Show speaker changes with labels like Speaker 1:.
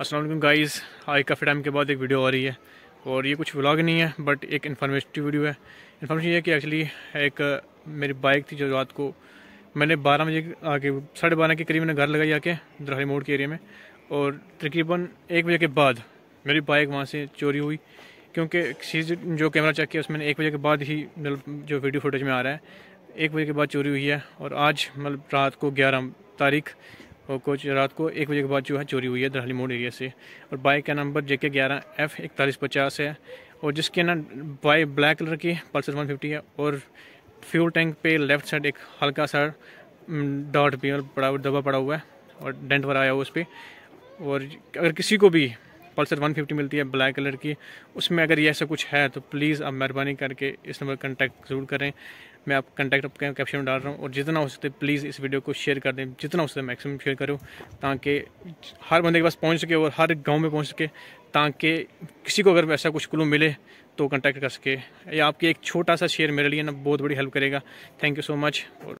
Speaker 1: Aslam guys आज काफ़ी time के बाद एक वीडियो आ रही है और ये कुछ व्लॉग नहीं है बट एक इन्फॉर्मेटिव वीडियो है इन्फॉर्मेशन ये कि एक्चुअली एक मेरी बाइक थी जो रात को मैंने 12 बजे आके साढ़े बारह के करीब मैंने घर लगाई आके दरहरी मोड़ के एरिया में और तकरीबन एक बजे के बाद मेरी बाइक वहाँ से चोरी हुई क्योंकि चीज़ जो कैमरा चेक किया उसमें एक बजे के बाद ही जो वीडियो फुटेज में आ रहा है एक बजे के बाद चोरी हुई है और आज मतलब रात को ग्यारह तारीख और कुछ रात को एक बजे के बाद जो है चोरी हुई है दरहली मोड़ एरिया से और बाइक का नंबर जे के ग्यारह एफ इकतालीस पचास है और जिसके ना बाइक ब्लैक कलर की पल्सर वन फिफ्टी है और फ्यूल टैंक पे लेफ्ट साइड एक हल्का सा डॉट भी पड़ा दबा पड़ा हुआ है और डेंट भरा आया हुआ उस पर और अगर किसी को भी पल्सर 150 मिलती है ब्लैक कलर की उसमें अगर ये ऐसा कुछ है तो प्लीज़ आप मेहरबानी करके इस नंबर कंटैक्ट ज़रूर करें मैं आप कंटैक्ट आपके कैप्शन में डाल रहा हूँ और जितना हो सके प्लीज़ इस वीडियो को शेयर कर दें जितना हो सके मैक्सिमम शेयर करो ताकि हर बंदे के पास पहुँच सके और हर गाँव में पहुँच सके ताकि किसी को अगर ऐसा कुछ क्लू मिले तो कंटैक्ट कर सके या आपकी एक छोटा सा शेयर मेरे लिए ना बहुत बड़ी हेल्प करेगा थैंक यू सो मच और